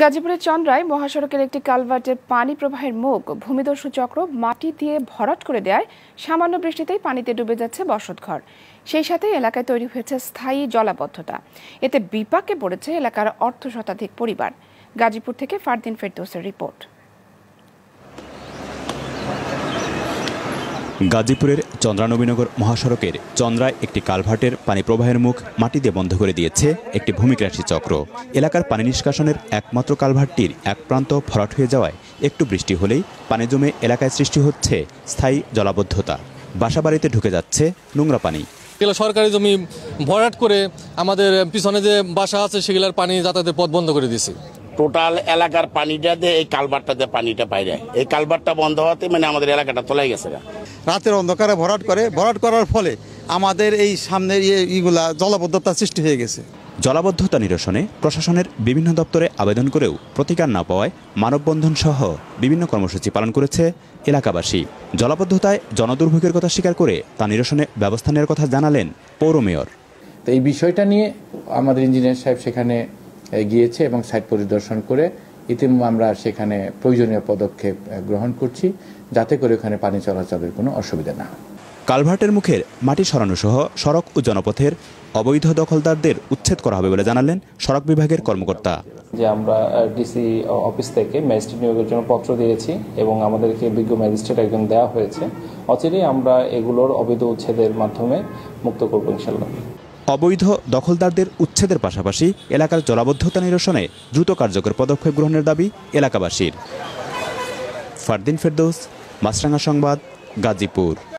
গাজীপুরের চন্দ্রায় মহাসড়কের একটি কালভার্টের পানি প্রবাহের মুখ ভূমিদর্শ চক্র মাটি দিয়ে ভরাট করে দেয় সামান্য বৃষ্টিতেই পানিতে ডুবে যাচ্ছে বসতঘর সেই সাথে এলাকায় তৈরি হয়েছে স্থায়ী জলাবদ্ধতা এতে বিপাকে পড়েছে এলাকার অর্ধ শতাধিক পরিবার গাজীপুর থেকে ফারদিন ফেরদৌসের রিপোর্ট গাজীপুরের চন্দ্রানবীনগর মহাসড়কের চন্দ্রায় একটি কালভার্টের পানি প্রবাহের মুখ মাটি দিয়ে বন্ধ করে দিয়েছে একটি ভূমিকরাশি চক্র এলাকার পানি নিষ্কাশনের একমাত্র কালভার্টটির এক প্রান্ত ভরাট হয়ে যাওয়ায় একটু বৃষ্টি হলেই পানি জমে এলাকায় সৃষ্টি হচ্ছে স্থায়ী জলাবদ্ধতা বাসাবাড়িতে ঢুকে যাচ্ছে নোংরা পানি এগুলো সরকারি জমি ভরাট করে আমাদের পিছনে যে বাসা আছে সেগুলার পানি যাতায়াতের পথ বন্ধ করে দিয়েছে টোটাল এলাকার পানিটা দিয়ে এই কালবারটা দিয়ে পানিটা যায় এই কালবারটা বন্ধ হওয়াতে মানে আমাদের এলাকাটা তোলাই গেছে রাতের অন্ধকারে ভরাট করে ভরাট করার ফলে আমাদের এই সামনের ইয়ে, ইগুলা জলাবদ্ধতা সৃষ্টি হয়ে গেছে জলাবদ্ধতা নিরসনে প্রশাসনের বিভিন্ন দপ্তরে আবেদন করেও প্রতিকার না পাওয়ায় মানববন্ধন সহ বিভিন্ন কর্মসূচি পালন করেছে এলাকাবাসী জলাবদ্ধতায় জনদুর্ভোগের কথা স্বীকার করে তা নিরসনে ব্যবস্থা নেওয়ার কথা জানালেন পৌর মেয়র তো এই বিষয়টা নিয়ে আমাদের ইঞ্জিনিয়ার সাহেব সেখানে গিয়েছে এবং সাইট পরিদর্শন করে ইতিমধ্যে আমরা সেখানে প্রয়োজনীয় পদক্ষেপ গ্রহণ করছি যাতে করে ওখানে পানি চলাচলের কোনো অসুবিধা না কালভার্টের মুখের মাটি সরানো সহ সড়ক ও জনপথের অবৈধ দখলদারদের উচ্ছেদ করা হবে বলে জানালেন সড়ক বিভাগের কর্মকর্তা যে আমরা ডিসি অফিস থেকে ম্যাজিস্ট্রেট নিয়োগের জন্য পত্র দিয়েছি এবং আমাদেরকে বিজ্ঞ ম্যাজিস্ট্রেট একজন দেওয়া হয়েছে অচিরেই আমরা এগুলোর অবৈধ উচ্ছেদের মাধ্যমে মুক্ত করবো ইনশাল্লাহ অবৈধ দখলদারদের উচ্ছেদের পাশাপাশি এলাকার জলাবদ্ধতা নিরসনে দ্রুত কার্যকর পদক্ষেপ গ্রহণের দাবি এলাকাবাসীর ফারদিন ফেরদৌস মাসরাঙ্গা সংবাদ গাজীপুর